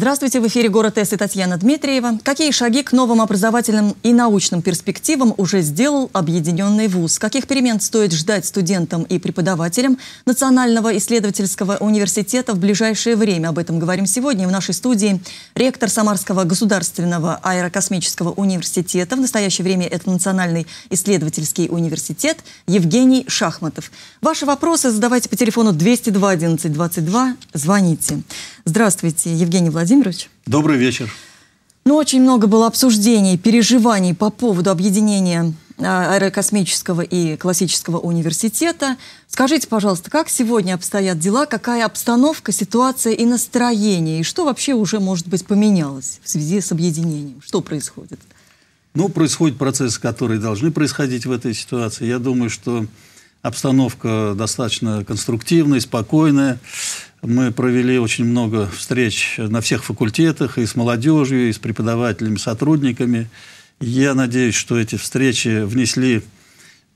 Здравствуйте, в эфире «Город С» и Татьяна Дмитриева. Какие шаги к новым образовательным и научным перспективам уже сделал объединенный вуз? Каких перемен стоит ждать студентам и преподавателям Национального исследовательского университета в ближайшее время? Об этом говорим сегодня в нашей студии. Ректор Самарского государственного аэрокосмического университета, в настоящее время это Национальный исследовательский университет, Евгений Шахматов. Ваши вопросы задавайте по телефону 202 11 22, звоните. Здравствуйте, Евгений Владимирович. Владимирович. Добрый вечер. Ну, очень много было обсуждений, переживаний по поводу объединения а, аэрокосмического и классического университета. Скажите, пожалуйста, как сегодня обстоят дела, какая обстановка, ситуация и настроение, и что вообще уже, может быть, поменялось в связи с объединением? Что происходит? Ну, происходит процесс, которые должны происходить в этой ситуации. Я думаю, что Обстановка достаточно конструктивная, спокойная. Мы провели очень много встреч на всех факультетах, и с молодежью, и с преподавателями, сотрудниками. Я надеюсь, что эти встречи внесли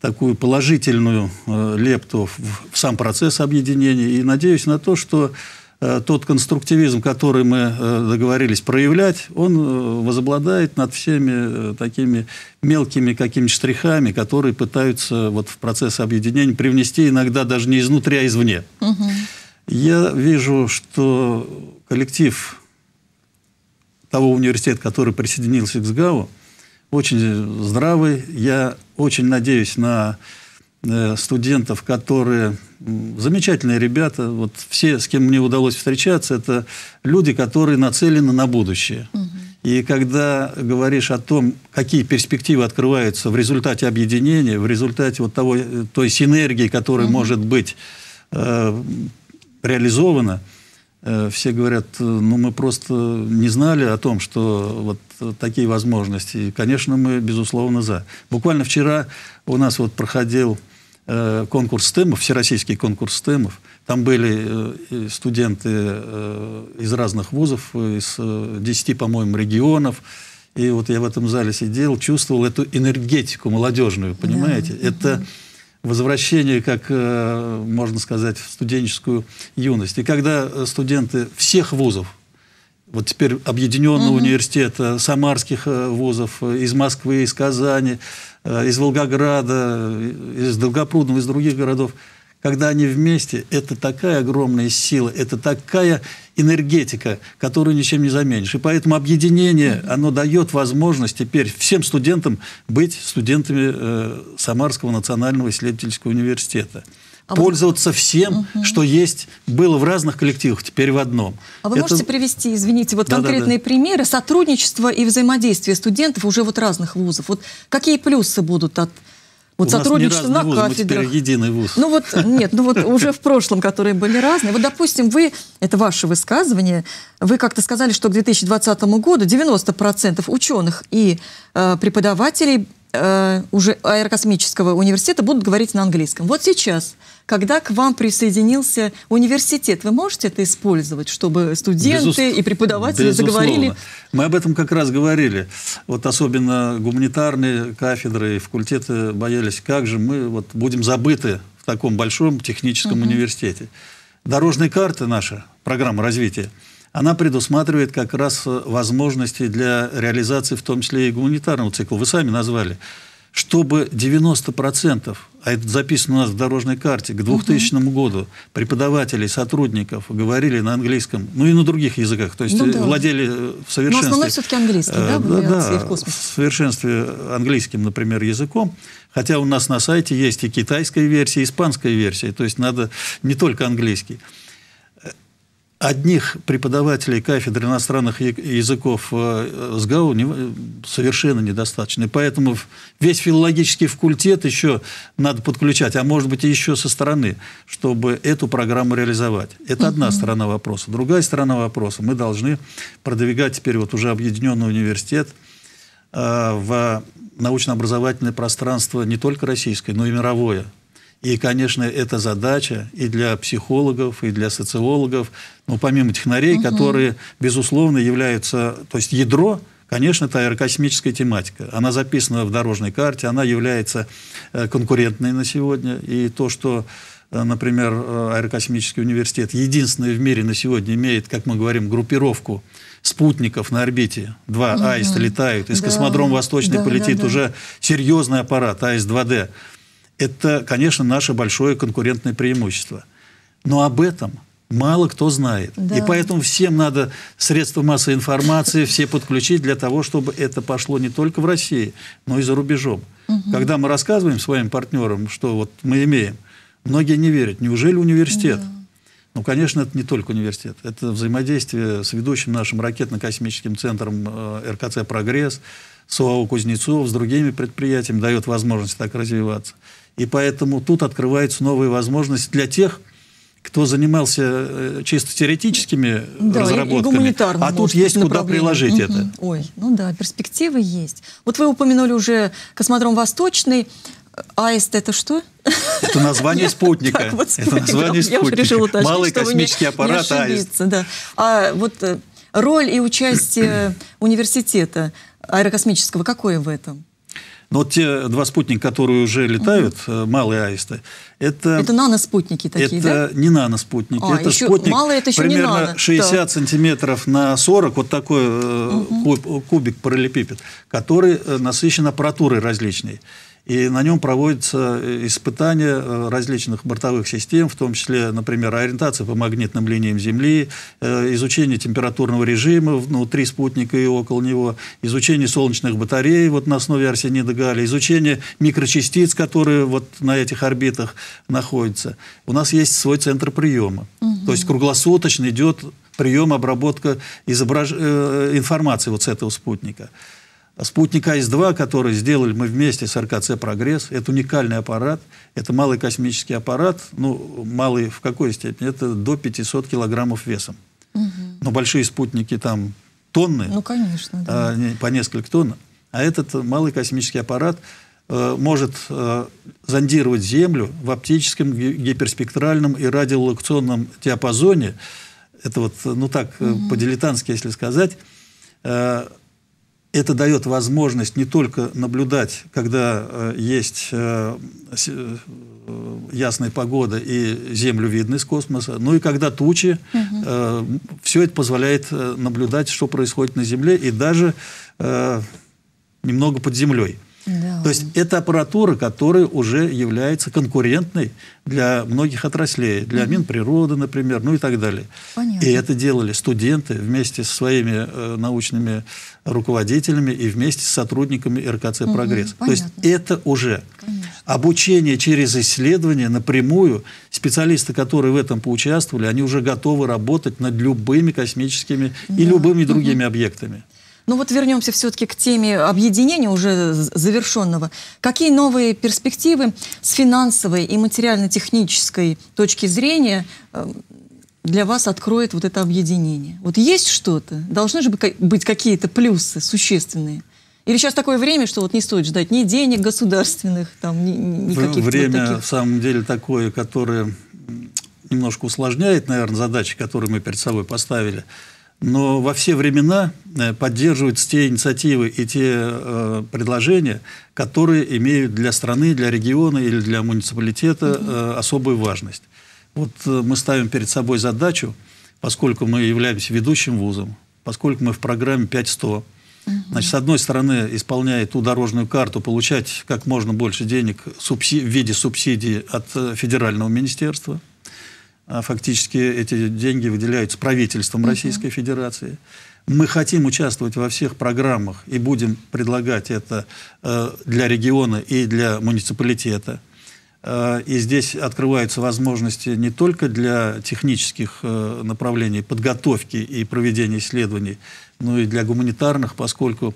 такую положительную э, лепту в сам процесс объединения. И надеюсь на то, что Э, тот конструктивизм, который мы э, договорились проявлять, он э, возобладает над всеми такими мелкими какими-то штрихами, которые пытаются вот в процесс объединения привнести иногда даже не изнутри, а извне. Угу. Я вижу, что коллектив того университета, который присоединился к СГАУ, очень здравый. Я очень надеюсь на студентов, которые замечательные ребята. Вот все, с кем мне удалось встречаться, это люди, которые нацелены на будущее. Угу. И когда говоришь о том, какие перспективы открываются в результате объединения, в результате вот того, э, той синергии, которая угу. может быть э, реализована, э, все говорят, э, ну мы просто не знали о том, что вот такие возможности. И, конечно, мы, безусловно, за. Буквально вчера у нас вот проходил э, конкурс стемов, всероссийский конкурс стемов. Там были э, студенты э, из разных вузов, э, из э, 10, по-моему, регионов. И вот я в этом зале сидел, чувствовал эту энергетику молодежную, понимаете? Да. Это возвращение, как можно сказать, в студенческую юность. И когда студенты всех вузов, вот теперь объединенного угу. университета, самарских э, вузов, э, из Москвы, из Казани, э, из Волгограда, из Долгопрудного, из других городов. Когда они вместе, это такая огромная сила, это такая энергетика, которую ничем не заменишь. И поэтому объединение, оно дает возможность теперь всем студентам быть студентами Самарского национального исследовательского университета а пользоваться вы... всем, угу. что есть, было в разных коллективах, теперь в одном. А вы Это... можете привести, извините, вот да, конкретные да, да. примеры сотрудничества и взаимодействия студентов уже вот разных вузов? Вот какие плюсы будут от вот У сотрудничество на вуз, кафедрах. Мы единый вуз. Ну вот, нет, ну вот уже в прошлом, которые были разные. Вот, допустим, вы, это ваше высказывание, вы как-то сказали, что к 2020 году 90% ученых и э, преподавателей Э, уже аэрокосмического университета будут говорить на английском. Вот сейчас, когда к вам присоединился университет, вы можете это использовать, чтобы студенты Безус... и преподаватели Безусловно. заговорили? Мы об этом как раз говорили. Вот особенно гуманитарные кафедры и факультеты боялись, как же мы вот будем забыты в таком большом техническом угу. университете. Дорожные карты наша, программа развития – она предусматривает как раз э, возможности для реализации в том числе и гуманитарного цикла. Вы сами назвали. Чтобы 90%, а это записано у нас в дорожной карте, к 2000 угу. году преподавателей, сотрудников говорили на английском, ну и на других языках, то есть ну, э, да. владели э, в совершенстве... Но основной все-таки английский, да? Да, да, в, в совершенстве английским, например, языком. Хотя у нас на сайте есть и китайская версия, и испанская версия, то есть надо не только английский одних преподавателей кафедры иностранных языков э, с э, совершенно недостаточно. И поэтому весь филологический факультет еще надо подключать, а может быть, еще со стороны, чтобы эту программу реализовать. Это одна сторона вопроса. Другая сторона вопроса. Мы должны продвигать теперь вот уже объединенный университет э, в научно-образовательное пространство не только российское, но и мировое. И, конечно, это задача и для психологов, и для социологов, ну, помимо технарей, угу. которые, безусловно, являются, то есть ядро, конечно, это аэрокосмическая тематика. Она записана в дорожной карте, она является э, конкурентной на сегодня. И то, что э, например, э, Аэрокосмический университет, единственный в мире на сегодня имеет, как мы говорим, группировку спутников на орбите. Два угу. аиста летают. Из да. космодрома Восточный да, полетит да, да. уже серьезный аппарат аис 2 д это, конечно, наше большое конкурентное преимущество. Но об этом мало кто знает. Да. И поэтому всем надо средства массовой информации все подключить для того, чтобы это пошло не только в России, но и за рубежом. Угу. Когда мы рассказываем своим партнерам, что вот мы имеем, многие не верят. Неужели университет? Да. Ну, конечно, это не только университет. Это взаимодействие с ведущим нашим ракетно-космическим центром э, РКЦ «Прогресс», с ОАО «Кузнецов», с другими предприятиями дает возможность так развиваться. И поэтому тут открываются новые возможности для тех, кто занимался э, чисто теоретическими да, разработками, и, и а может, тут есть куда приложить угу. это. Ой, ну да, перспективы есть. Вот вы упомянули уже космодром Восточный. Аист это что? Это название спутника. Так, вот Это название спутника. Я уже решила уточнить, Малый космический аппарат не Аист. Да. А вот э, роль и участие университета аэрокосмического какое в этом? Но вот те два спутника, которые уже летают, угу. малые аисты, это... Это наноспутники такие, это да? не наноспутники. А, это еще, спутник малый, это еще примерно не нано. 60 да. сантиметров на 40, вот такой угу. кубик параллелепипед, который э, насыщен аппаратурой различной и на нем проводятся э, испытания э, различных бортовых систем, в том числе, например, ориентация по магнитным линиям Земли, э, изучение температурного режима внутри спутника и около него, изучение солнечных батарей вот на основе арсенида Галли, изучение микрочастиц, которые вот на этих орбитах находятся. У нас есть свой центр приема. Угу. То есть круглосуточно идет прием, обработка изображ... информации вот с этого спутника. А Спутника С-2, который сделали мы вместе с РКЦ «Прогресс», это уникальный аппарат, это малый космический аппарат, ну, малый в какой степени, это до 500 килограммов весом. Угу. Но большие спутники там тонны, ну, конечно, а да. а, по несколько тонн, а этот малый космический аппарат э, может э, зондировать Землю в оптическом, гиперспектральном и радиолокационном диапазоне, это вот, э, ну так, угу. по-дилетантски, если сказать, э, это дает возможность не только наблюдать, когда э, есть э, э, ясная погода и землю видно из космоса, но и когда тучи, угу. э, все это позволяет э, наблюдать, что происходит на Земле и даже э, немного под землей. То есть это аппаратура, которая уже является конкурентной для многих отраслей, для mm-hmm. Минприроды, например, ну и так далее. Понятно. И это делали студенты вместе со своими э, научными руководителями и вместе с сотрудниками РКЦ «Прогресс». Mm-hmm. То есть это уже Конечно. обучение через исследование напрямую. Специалисты, которые в этом поучаствовали, они уже готовы работать над любыми космическими да. и любыми другими mm-hmm. объектами. Ну вот вернемся все-таки к теме объединения уже завершенного. Какие новые перспективы с финансовой и материально-технической точки зрения эм, для вас откроет вот это объединение? Вот есть что-то? Должны же быть какие-то плюсы существенные? Или сейчас такое время, что вот не стоит ждать ни денег государственных, там, ни, никаких Время, вот таких... в самом деле, такое, которое немножко усложняет, наверное, задачи, которые мы перед собой поставили – но во все времена э, поддерживать те инициативы и те э, предложения, которые имеют для страны, для региона или для муниципалитета э, особую важность. Вот э, мы ставим перед собой задачу, поскольку мы являемся ведущим вузом, поскольку мы в программе 5100, Значит, с одной стороны, исполняя ту дорожную карту, получать как можно больше денег в виде субсидии от э, федерального министерства – а, фактически эти деньги выделяются правительством Российской Федерации. Мы хотим участвовать во всех программах и будем предлагать это э, для региона и для муниципалитета. Э, и здесь открываются возможности не только для технических э, направлений подготовки и проведения исследований, но и для гуманитарных, поскольку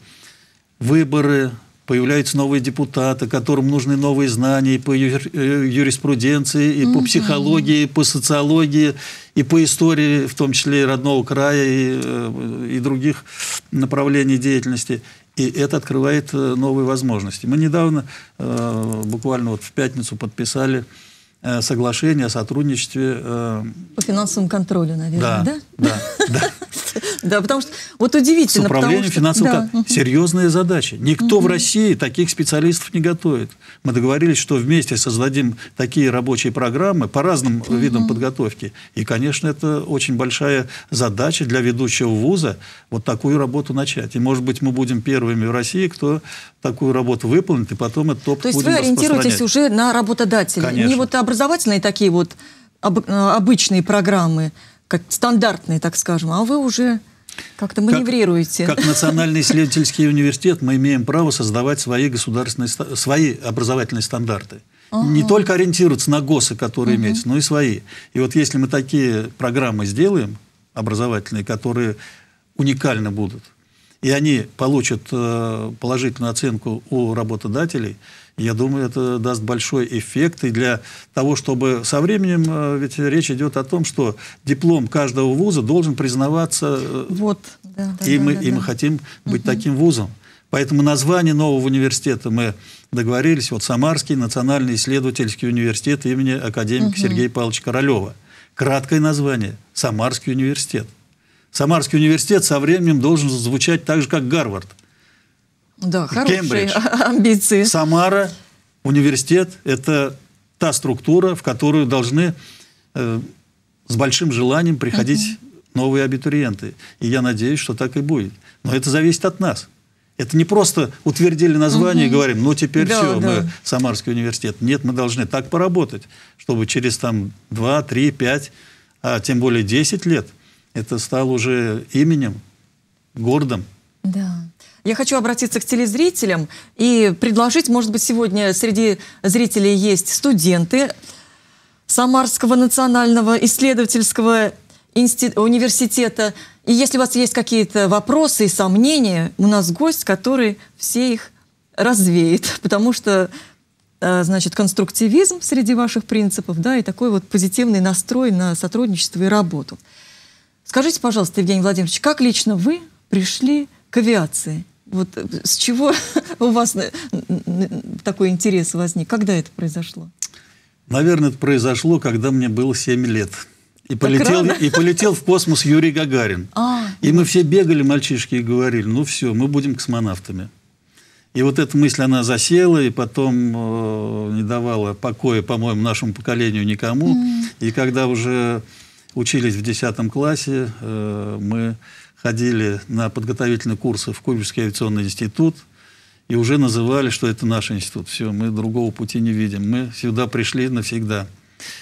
выборы, появляются новые депутаты, которым нужны новые знания э, и по юриспруденции, и mm по психологии, и по социологии, и по истории, в том числе и родного края, и, э, и других направлений деятельности. И это открывает э, новые возможности. Мы недавно, буквально вот в пятницу, подписали Э, соглашение о сотрудничестве. Э, по финансовому контролю, наверное, да? Да, да. да. потому что вот удивительно. С управлением что... финансовым да. серьезная задача. Никто в России таких специалистов не готовит. Мы договорились, что вместе создадим такие рабочие программы по разным видам подготовки. И, конечно, это очень большая задача для ведущего вуза вот такую работу начать. И, может быть, мы будем первыми в России, кто такую работу выполнит, и потом этот топ То есть вы ориентируетесь уже на работодателя, Конечно образовательные такие вот об, э, обычные программы, как стандартные, так скажем, а вы уже как-то маневрируете. Как, как Национальный исследовательский университет мы имеем право создавать свои государственные, свои образовательные стандарты. Ага. Не только ориентироваться на ГОСы, которые угу. имеются, но и свои. И вот если мы такие программы сделаем, образовательные, которые уникальны будут, и они получат э, положительную оценку у работодателей – я думаю, это даст большой эффект и для того, чтобы со временем, э, ведь речь идет о том, что диплом каждого вуза должен признаваться. Э, вот. и да, мы, да, и да. мы хотим быть угу. таким вузом. Поэтому название нового университета мы договорились. Вот Самарский национальный исследовательский университет имени академика угу. Сергея Павловича Королева. Краткое название – Самарский университет. Самарский университет со временем должен звучать так же, как Гарвард – да, хорошие Кембридж, амбиции. Самара, университет – это та структура, в которую должны э, с большим желанием приходить новые абитуриенты. И я надеюсь, что так и будет. Но это зависит от нас. Это не просто утвердили название и говорим, ну теперь да, все, да. мы Самарский университет. Нет, мы должны так поработать, чтобы через там 2, 3, 5, а тем более 10 лет это стало уже именем, гордым. Да. Я хочу обратиться к телезрителям и предложить, может быть, сегодня среди зрителей есть студенты Самарского национального исследовательского университета. И если у вас есть какие-то вопросы и сомнения, у нас гость, который все их развеет, потому что э, значит, конструктивизм среди ваших принципов, да, и такой вот позитивный настрой на сотрудничество и работу. Скажите, пожалуйста, Евгений Владимирович, как лично вы пришли к авиации? Вот э, с чего у вас э, такой интерес возник? Когда это произошло? Наверное, это произошло, когда мне было 7 лет. И полетел, и полетел в космос Юрий Гагарин. А, и мы все бегали, мальчишки, и говорили, ну все, мы будем космонавтами. И вот эта мысль, она засела, и потом э, не давала покоя, по-моему, нашему поколению никому. Mm. И когда уже учились в 10 классе, э, мы ходили на подготовительные курсы в Кубинский авиационный институт и уже называли, что это наш институт. Все, мы другого пути не видим. Мы сюда пришли навсегда.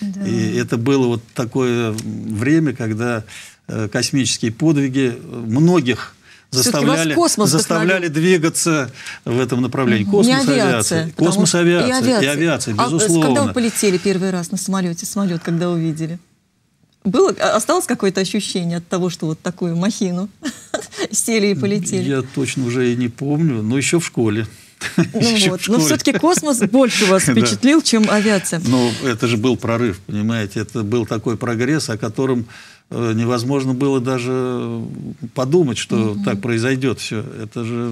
Да. И это было вот такое время, когда э, космические подвиги многих заставляли, заставляли двигаться в этом направлении. Космос, авиация. авиация. Космос, авиация. И авиация, и авиация безусловно. А когда вы полетели первый раз на самолете, самолет, когда увидели? Было, а, осталось какое-то ощущение от того, что вот такую махину сели и полетели? Я точно уже и не помню, но еще в школе. Ну вот, но все-таки космос больше вас впечатлил, да. чем авиация. Ну, это же был прорыв, понимаете, это был такой прогресс, о котором э, невозможно было даже подумать, что угу. так произойдет все. Это же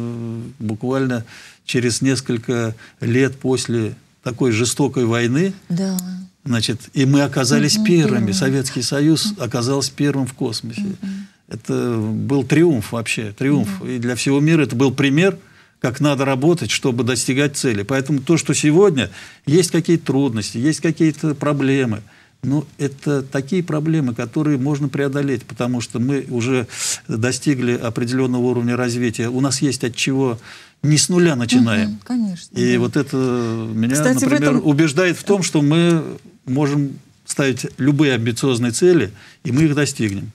буквально через несколько лет после такой жестокой войны да. Значит, и мы оказались угу, первыми. первыми. Советский Союз оказался первым в космосе. Угу. Это был триумф вообще, триумф. Угу. И для всего мира это был пример, как надо работать, чтобы достигать цели. Поэтому то, что сегодня есть какие-то трудности, есть какие-то проблемы – ну, это такие проблемы, которые можно преодолеть, потому что мы уже достигли определенного уровня развития. У нас есть от чего не с нуля начинаем. Угу, конечно. И да. вот это меня, Кстати, например, этом... убеждает в том, что мы можем ставить любые амбициозные цели, и мы их достигнем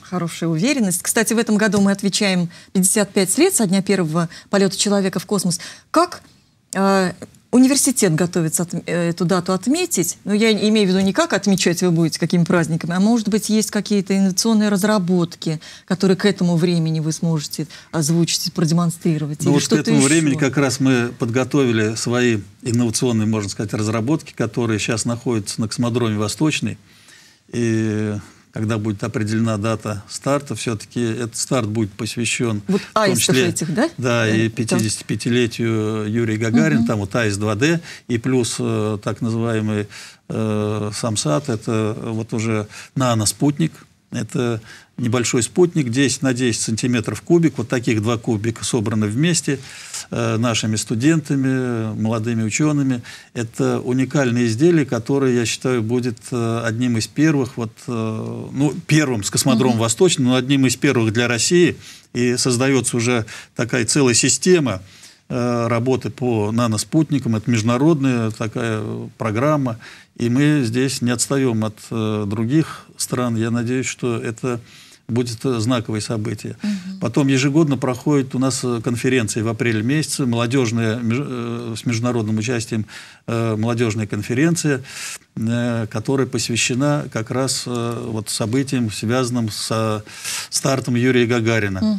хорошая уверенность. Кстати, в этом году мы отвечаем 55 лет со дня первого полета человека в космос. Как э, Университет готовится от, э, эту дату отметить, но я имею в виду не как отмечать вы будете, какими праздниками, а может быть есть какие-то инновационные разработки, которые к этому времени вы сможете озвучить, продемонстрировать. Ну вот к этому еще. времени как раз мы подготовили свои инновационные, можно сказать, разработки, которые сейчас находятся на космодроме Восточный. И когда будет определена дата старта, все-таки этот старт будет посвящен... Вот том числе, этих, да? Да, э, да и 55-летию Юрия Гагарина, угу. там вот аис 2D, и плюс э, так называемый э, самсат, это вот уже наноспутник, это небольшой спутник, 10 на 10 сантиметров кубик. Вот таких два кубика собраны вместе э, нашими студентами, молодыми учеными. Это уникальное изделие, которое, я считаю, будет э, одним из первых, вот, э, ну, первым с космодром угу. Восточным, но одним из первых для России. И создается уже такая целая система – Э, работы по наноспутникам. Это международная такая программа. И мы здесь не отстаем от э, других стран. Я надеюсь, что это будет знаковое событие. Угу. Потом ежегодно проходит у нас э, конференция в апреле месяце, молодежная, с международным участием молодежная конференция, которая посвящена как раз вот событиям, связанным с стартом Юрия Гагарина. Угу.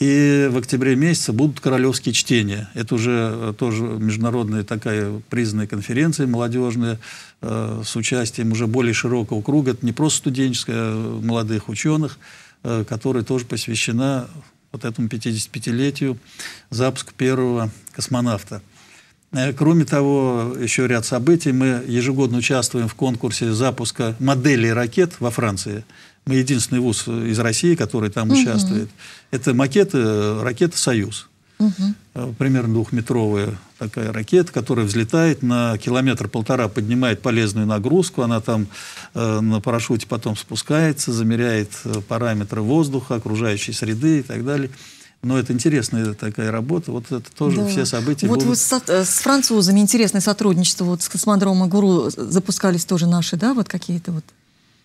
И в октябре месяце будут королевские чтения. Это уже э, тоже международная такая признанная конференция молодежная э, с участием уже более широкого круга. Это не просто студенческая, а молодых ученых, э, которая тоже посвящена вот этому 55-летию запуска первого космонавта. Кроме того, еще ряд событий. Мы ежегодно участвуем в конкурсе запуска моделей ракет во Франции – мы единственный вуз э, из России, который там угу. участвует. Это макеты э, ракеты «Союз». Угу. Примерно двухметровая такая ракета, которая взлетает на километр-полтора, поднимает полезную нагрузку, она там э, на парашюте потом спускается, замеряет параметры воздуха, окружающей среды и так далее. Но это интересная такая работа. Вот это тоже да. все события вот будут... Вот с, с французами интересное сотрудничество. Вот с космодрома Гуру запускались тоже наши, да, вот какие-то вот...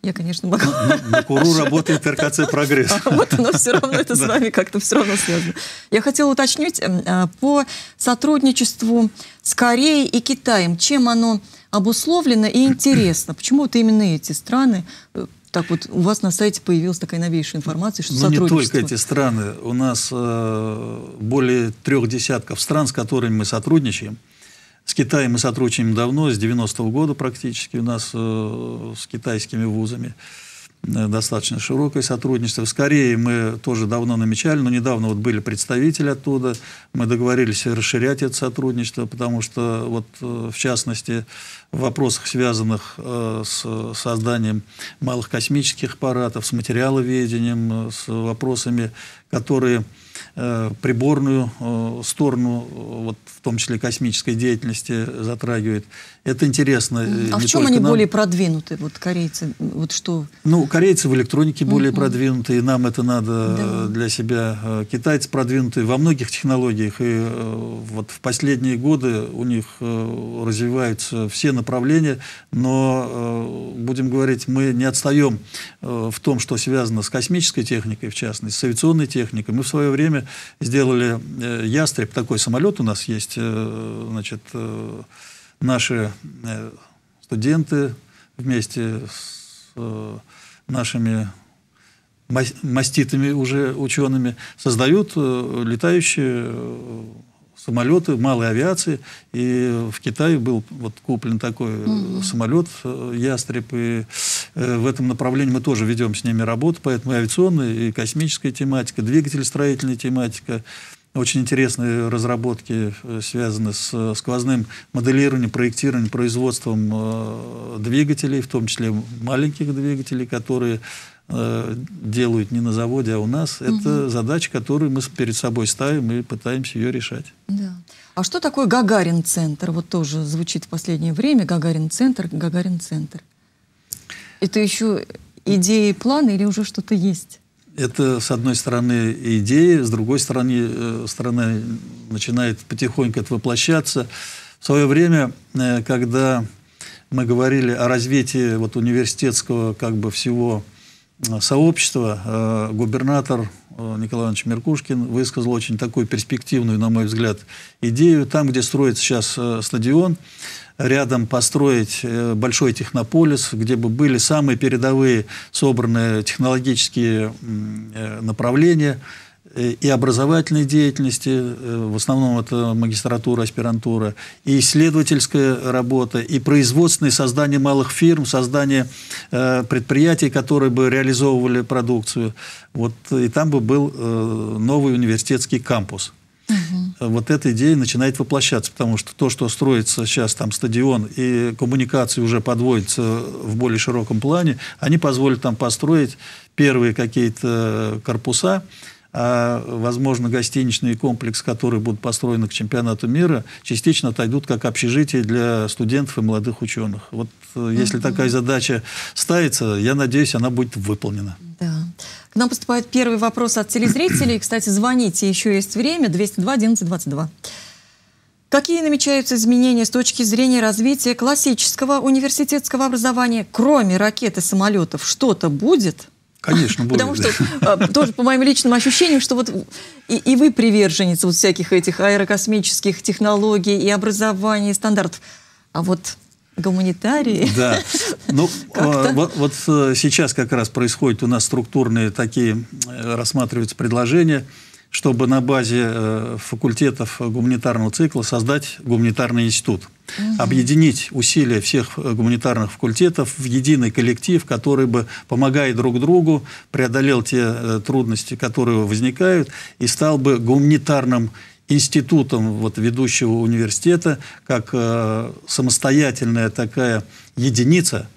Я, конечно, могла... На Куру работает РКЦ «Прогресс». Вот оно все равно, это с вами как-то все равно связано. Я хотела уточнить эм, а, по сотрудничеству с Кореей и Китаем. Чем оно обусловлено и интересно? Почему вот именно эти страны э, так вот, у вас на сайте появилась такая новейшая информация, что ну, не только эти страны. У нас э, более трех десятков стран, с которыми мы сотрудничаем. С Китаем мы сотрудничаем давно, с 90-го года практически у нас э, с китайскими вузами э, достаточно широкое сотрудничество. С Кореей мы тоже давно намечали, но недавно вот были представители оттуда. Мы договорились расширять это сотрудничество, потому что вот э, в частности в вопросах, связанных с созданием малых космических аппаратов, с материаловедением, с вопросами, которые Э, приборную э, сторону, э, вот в том числе космической деятельности, затрагивает. Это интересно. Э, а в чем они нам. более продвинуты, вот корейцы? Вот что? Ну, корейцы в электронике более mm-hmm. продвинуты, и нам это надо да. Э, для себя. Э, китайцы продвинуты во многих технологиях, и вот в последние годы у них развиваются все направления, но, будем говорить, мы не отстаем в том, что связано с космической техникой, в частности, с авиационной техникой. Мы в свое время сделали «Ястреб», такой самолет у нас есть, значит, наши э, студенты вместе с э, нашими маститыми уже учеными создают э, летающие самолеты малой авиации. И в Китае был вот куплен такой Mm -hmm. самолет «Ястреб». И в этом направлении мы тоже ведем с ними работу. Поэтому и авиационная, и космическая тематика, двигатель, строительная тематика – очень интересные разработки э, связаны с э, сквозным моделированием, проектированием, производством э, двигателей, в том числе маленьких двигателей, которые делают не на заводе, а у нас. Угу. Это задача, которую мы перед собой ставим и пытаемся ее решать. Да. А что такое Гагарин-центр? Вот тоже звучит в последнее время Гагарин-центр, Гагарин-центр. Это еще идеи, планы или уже что-то есть? это, с одной стороны, идея, с другой стороны, э, страна начинает потихоньку это воплощаться. В свое время, э, когда мы говорили о развитии вот, университетского как бы всего э, сообщества, губернатор Николай Иванович Меркушкин высказал очень такую перспективную, на мой взгляд, идею. Там, где строится сейчас стадион, рядом построить э, большой технополис, где бы были самые передовые собранные технологические э, направления э, и образовательной деятельности, в основном это магистратура, аспирантура, и исследовательская работа, и производственное создание малых фирм, создание предприятий, которые бы реализовывали продукцию. Вот, и там бы был новый университетский кампус. Угу. Вот эта идея начинает воплощаться, потому что то, что строится сейчас там стадион и коммуникации уже подводятся в более широком плане, они позволят там построить первые какие-то корпуса, а, возможно, гостиничный комплекс, который будут построены к чемпионату мира, частично отойдут как общежитие для студентов и молодых ученых. Вот э, если такая задача ставится, я надеюсь, она будет выполнена. Да. К нам поступает первый вопрос от телезрителей. Кстати, звоните, еще есть время. 202 1122 Какие намечаются изменения с точки зрения развития классического университетского образования, кроме ракет и самолетов? Что-то будет? Конечно, будет. Потому что э, тоже по моим личным ощущениям, что вот и, и вы приверженец вот всяких этих аэрокосмических технологий и образования, и стандартов. А вот гуманитарии. Да. Ну, э, вот, вот э, сейчас как раз происходит у нас структурные такие, э, рассматриваются предложения, чтобы на базе факультетов гуманитарного цикла создать гуманитарный институт. Угу. Объединить усилия всех гуманитарных факультетов в единый коллектив, который бы, помогая друг другу, преодолел те трудности, которые возникают, и стал бы гуманитарным институтом институтом вот, ведущего университета, как э, самостоятельная такая единица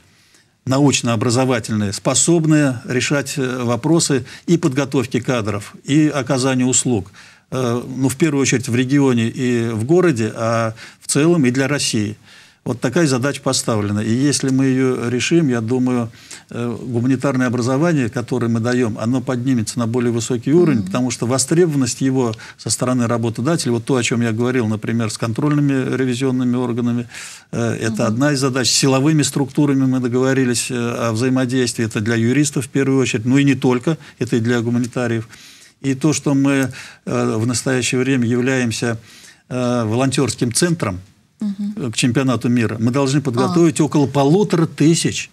научно-образовательная, способная решать э, вопросы и подготовки кадров, и оказания услуг. Э, ну, в первую очередь в регионе и в городе, а в целом и для России – вот такая задача поставлена. И если мы ее решим, я думаю, э, гуманитарное образование, которое мы даем, оно поднимется на более высокий уровень, mm-hmm. потому что востребованность его со стороны работодателя, вот то, о чем я говорил, например, с контрольными ревизионными органами, э, это mm-hmm. одна из задач. С силовыми структурами мы договорились э, о взаимодействии. Это для юристов в первую очередь, ну и не только, это и для гуманитариев. И то, что мы в настоящее время являемся волонтерским центром, к чемпионату мира, мы должны подготовить а. около полутора тысяч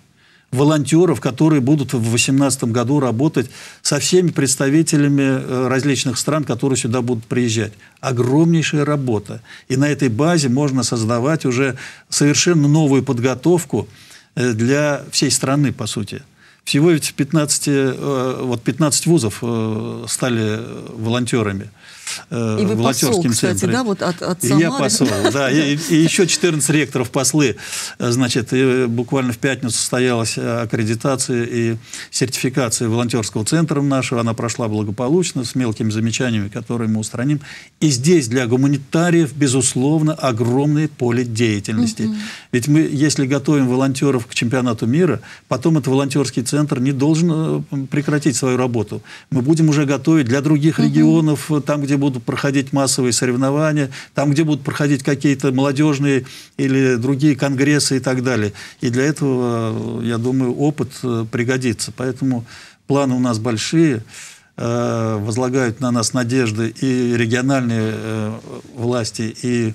волонтеров, которые будут в 2018 году работать со всеми представителями э, различных стран, которые сюда будут приезжать. Огромнейшая работа. И на этой базе можно создавать уже совершенно новую подготовку э, для всей страны, по сути. Всего ведь 15, э, вот 15 вузов стали волонтерами э, и в Латерском центре. да, вот от, от И я посол, да. И, и еще 14 ректоров послы. Э, значит, буквально в пятницу состоялась аккредитация и сертификация волонтерского центра нашего. Она прошла благополучно, с мелкими замечаниями, которые мы устраним. И здесь для гуманитариев, безусловно, огромное поле деятельности. Угу. Ведь мы, если готовим волонтеров к чемпионату мира, потом этот волонтерский центр не должен э, прекратить свою работу. Мы будем уже готовить для других угу. регионов, э, там, где где будут проходить массовые соревнования, там, где будут проходить какие-то молодежные или другие конгрессы и так далее. И для этого, э, я думаю, опыт э, пригодится. Поэтому планы у нас большие э, возлагают на нас надежды и региональные власти, и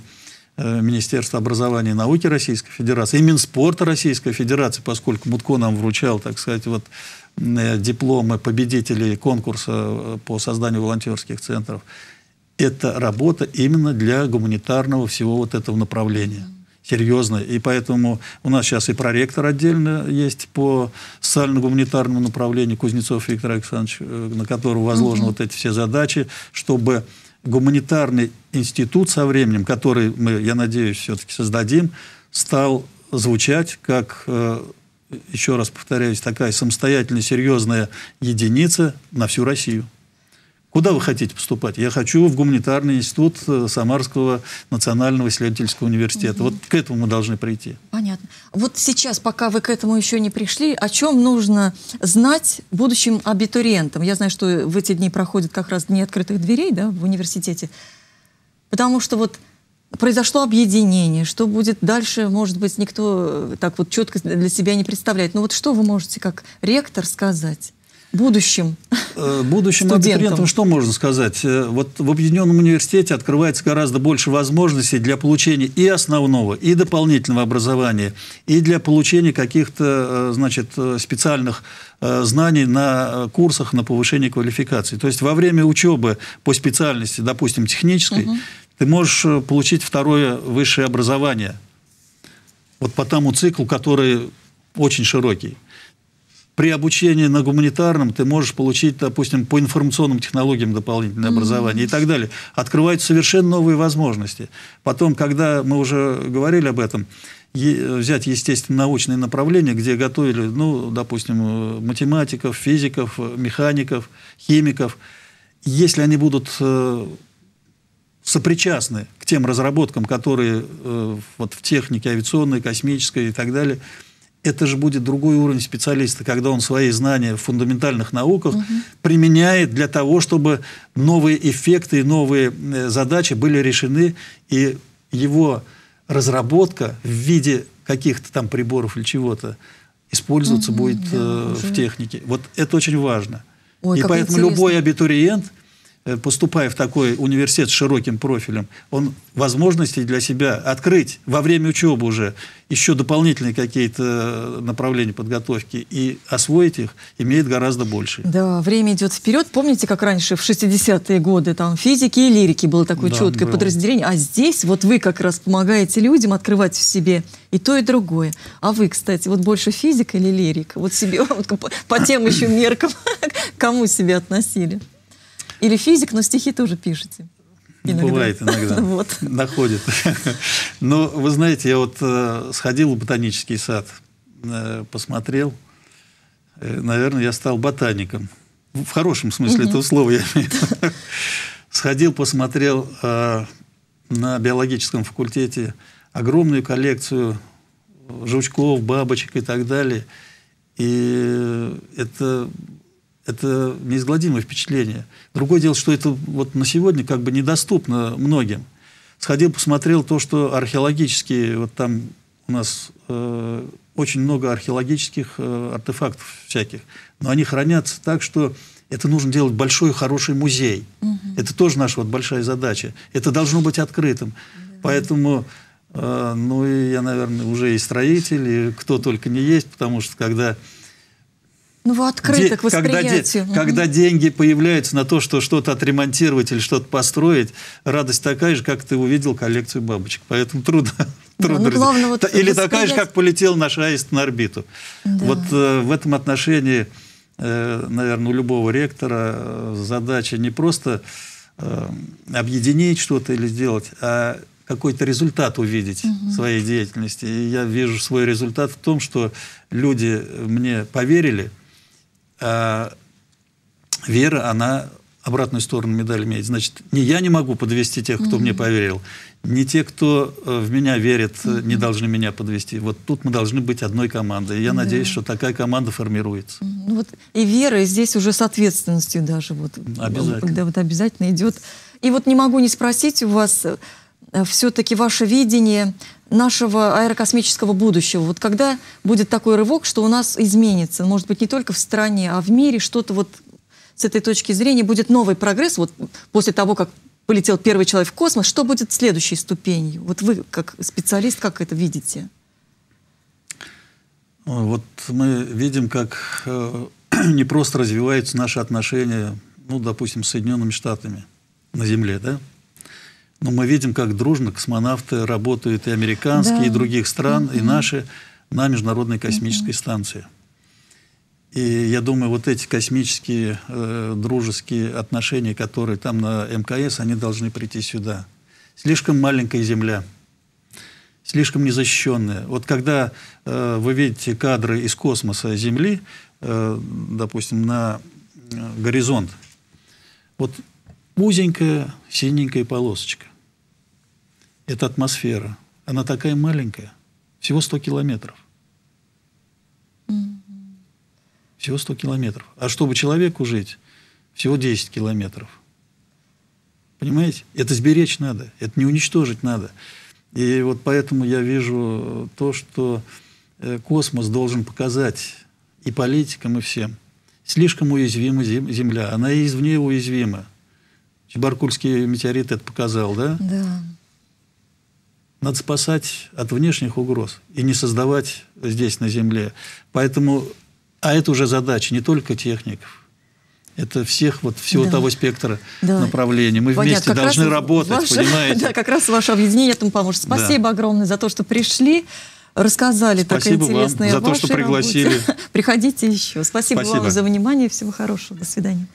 Министерство образования и науки Российской Федерации, и Минспорта Российской Федерации, поскольку Мутко нам вручал, так сказать, вот Э, дипломы победителей конкурса э, по созданию волонтерских центров. Это работа именно для гуманитарного всего вот этого направления. Серьезно. И поэтому у нас сейчас и проректор отдельно есть по социально-гуманитарному направлению Кузнецов Виктор Александрович, э, на которого возложены угу. вот эти все задачи, чтобы гуманитарный институт со временем, который мы, я надеюсь, все-таки создадим, стал звучать как еще раз повторяюсь, такая самостоятельная, серьезная единица на всю Россию. Куда вы хотите поступать? Я хочу в гуманитарный институт э, Самарского национального исследовательского университета. Угу. Вот к этому мы должны прийти. Понятно. Вот сейчас, пока вы к этому еще не пришли, о чем нужно знать будущим абитуриентам? Я знаю, что в эти дни проходят как раз дни открытых дверей да, в университете. Потому что вот произошло объединение, что будет дальше, может быть, никто э, так вот четко для себя не представляет. Но ну вот что вы можете как ректор сказать? Будущим э, Будущим студентам. абитуриентам что можно сказать? Э, вот в Объединенном университете открывается гораздо больше возможностей для получения и основного, и дополнительного образования, и для получения каких-то, значит, специальных знаний на курсах на повышение квалификации. То есть во время учебы по специальности, допустим, технической, угу ты можешь э, получить второе высшее образование. Вот по тому циклу, который очень широкий. При обучении на гуманитарном ты можешь получить, допустим, по информационным технологиям дополнительное mm-hmm. образование и так далее. Открываются совершенно новые возможности. Потом, когда мы уже говорили об этом, взять, естественно, научные направления, где готовили, ну, допустим, э, математиков, физиков, э, механиков, химиков. Если они будут сопричастны к тем разработкам, которые э, вот в технике авиационной, космической и так далее, это же будет другой уровень специалиста, когда он свои знания в фундаментальных науках угу. применяет для того, чтобы новые эффекты и новые э, задачи были решены, и его разработка в виде каких-то там приборов или чего-то использоваться угу, будет э, в технике. Вот это очень важно. Ой, и поэтому интересно. любой абитуриент – Э, поступая в такой университет с широким профилем, он возможности для себя открыть во время учебы уже еще дополнительные какие-то э, направления подготовки и освоить их имеет гораздо больше. Да, время идет вперед. Помните, как раньше в 60-е годы там физики и лирики было такое да, четкое было. подразделение, а здесь вот вы как раз помогаете людям открывать в себе и то, и другое. А вы, кстати, вот больше физика или лирика? Вот себе, вот по, по тем еще меркам, кому себя относили? Или физик, но стихи тоже пишете. Иногда. Бывает иногда. вот. Находит. Но ну, вы знаете, я вот э, сходил в ботанический сад, э, посмотрел. Э, наверное, я стал ботаником. В хорошем смысле этого слова я имею. Сходил, посмотрел э, на биологическом факультете огромную коллекцию жучков, бабочек и так далее. И это это неизгладимое впечатление. Другое дело, что это вот на сегодня как бы недоступно многим. Сходил, посмотрел то, что археологические, вот там у нас э, очень много археологических э, артефактов всяких, но они хранятся так, что это нужно делать большой хороший музей. Угу. Это тоже наша вот большая задача. Это должно быть открытым. Да. Поэтому, э, ну и я, наверное, уже и строитель, и кто только не есть, потому что когда ну, вы открыты восприятию. Когда, когда деньги появляются на то, что что-то отремонтировать или что-то построить, радость такая же, как ты увидел коллекцию бабочек. Поэтому трудно. Да, трудно ну, главное, вот или восприять... такая же, как полетел наш аист на орбиту. Да. Вот э, в этом отношении, э, наверное, у любого ректора э, задача не просто э, объединить что-то или сделать, а какой-то результат увидеть угу. своей деятельности. И я вижу свой результат в том, что люди мне поверили – а вера, она обратную сторону медали имеет. Значит, не я не могу подвести тех, кто mm-hmm. мне поверил, не те, кто э, в меня верит, mm-hmm. не должны меня подвести. Вот тут мы должны быть одной командой. я mm-hmm. надеюсь, что такая команда формируется. Mm-hmm. Вот и вера здесь уже с ответственностью даже вот э, обязательно, да, вот обязательно идет. И вот не могу не спросить у вас Э, все-таки ваше видение нашего аэрокосмического будущего? Вот когда будет такой рывок, что у нас изменится, может быть, не только в стране, а в мире что-то вот с этой точки зрения будет новый прогресс, вот после того, как полетел первый человек в космос, что будет следующей ступенью? Вот вы, как специалист, как это видите? Вот мы видим, как э, не просто развиваются наши отношения, ну, допустим, с Соединенными Штатами на Земле, да? Но мы видим, как дружно космонавты работают и американские, да. и других стран, угу. и наши на Международной космической угу. станции. И я думаю, вот эти космические э, дружеские отношения, которые там на МКС, они должны прийти сюда. Слишком маленькая Земля, слишком незащищенная. Вот когда э, вы видите кадры из космоса Земли, э, допустим, на э, горизонт, вот узенькая синенькая полосочка это атмосфера. Она такая маленькая. Всего 100 километров. Всего 100 километров. А чтобы человеку жить, всего 10 километров. Понимаете? Это сберечь надо. Это не уничтожить надо. И вот поэтому я вижу то, что э, космос должен показать и политикам, и всем. Слишком уязвима Земля. Она извне уязвима. Чебаркульский метеорит это показал, да? Да надо спасать от внешних угроз и не создавать здесь, на Земле. Поэтому, а это уже задача не только техников, это всех вот всего да. того спектра да. направлений. Мы Понятно, вместе должны работать, ваше, понимаете? Да, как раз ваше объединение этому поможет. Спасибо да. огромное за то, что пришли, рассказали Спасибо так интересно. Спасибо вам за то, что пригласили. Работе. Приходите еще. Спасибо, Спасибо вам за внимание. Всего хорошего. До свидания.